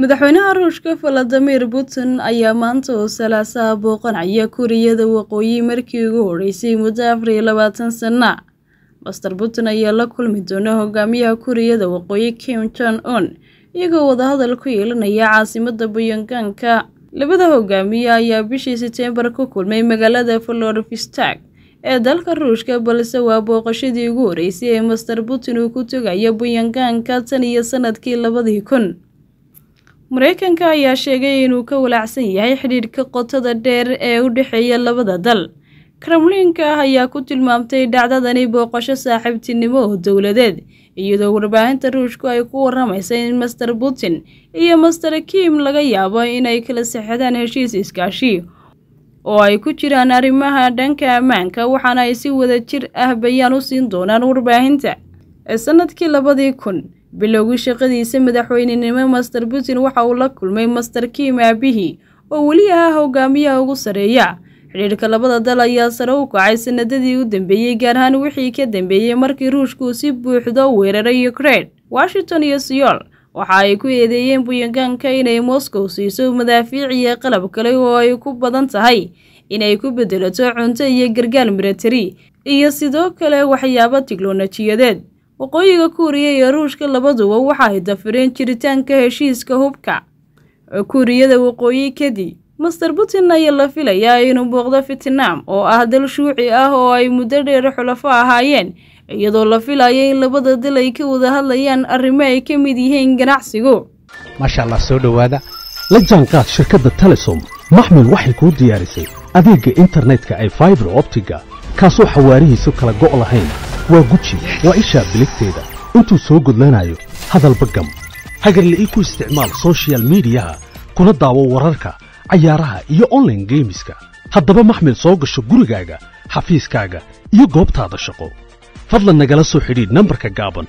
madaxweynaha ruushka valadimir putin ayaa maanta oo salaasaha booqanaya kuuriyada waqooyi markii ugu horreysay muddo afar iyo labaatan sana master putin ayaa la kulmi doona hogaamiyaha kuuriyada waqooyi kim jong un iyagoo wadahadal ku yeelanaya caasimada bayonganka labada hogaamiye ayaa bishii setembar ku kulmay magaalada florvistag ee dalka ruushka balse waa booqashadii ugu horreysay ee master putin uu ku tegayo bayonganka tan iyo sanadkii labadii kun maraykanka ayaa sheegay inuu ka walaacsan yahay xidhiidhka qotada dheer ee u dhexeeya labada dal kremlinka ayaa ku tilmaamtay dhacdadani booqasho saaxiibtinimo oo dowladeed iyadoo warbaahinta ruushku ay ku waramaysay in master putin iyo master kim laga yaabo inay kala sixidaan heshiis iskaashi oo ay ku jiraan arrimaha dhanka ammaanka waxaana ay si wada jir ah bayaan u siin doonaan warbaahinta ee sanadkii labadii kun bilowgii shaqadiisa madaxweynenimo master putin waxa uu la kulmay master kim aabihi oo weli ahaa hogaamiyaha ugu sarreeya xidhiirka labada dal ayaa sare u kacay sanadadii u dambeeyey gaar ahaan wixii ka dambeeyey markii ruushka uu si buuxdo weeraray ukrain washington iyo siyol waxa ay ku eedeeyeen buyangaanka inay moscow siiso madaafiic iyo qalab kale oo ay ku badan tahay inay ku bedelato cunto iyo gargaal milatari iyo sidoo kale waxyaabo tiknolojiyadeed waqooyiga kuuriya iyo ruushka labaduba waxaa dafireen jiritaanka heshiiska hubka kuuriyada waqooyi kadib master putin ayaa la filayaa inuu booqdo vietnam oo ah dal shuuci ah oo ay muddo dheer xulafo ahaayeen iyadoo la filayo in labada dal ay ka wada hadlayaan arrimo ay ka mid yihiin ganacsigu maasha allah soo dhowaada la jaanqaad shirkadda telesom maxmed waxay kuu diyaarisay adeega internetka ee faibar optiga kaasoo xawaarihiisu kala go' lahayn waa guji waa ishaa biligteeda intuu soo gudlanaayo hadalba gam hagarle ii ku isticmaal sochial miidiyaha kuna daawo wararka cayaaraha iyo onlaine geemiska haddaba maxmil soo gasho gurigaaga xafiiskaaga iyo goobtaada shaqo fadlan nagala soo xidhiidh nambarka gaaban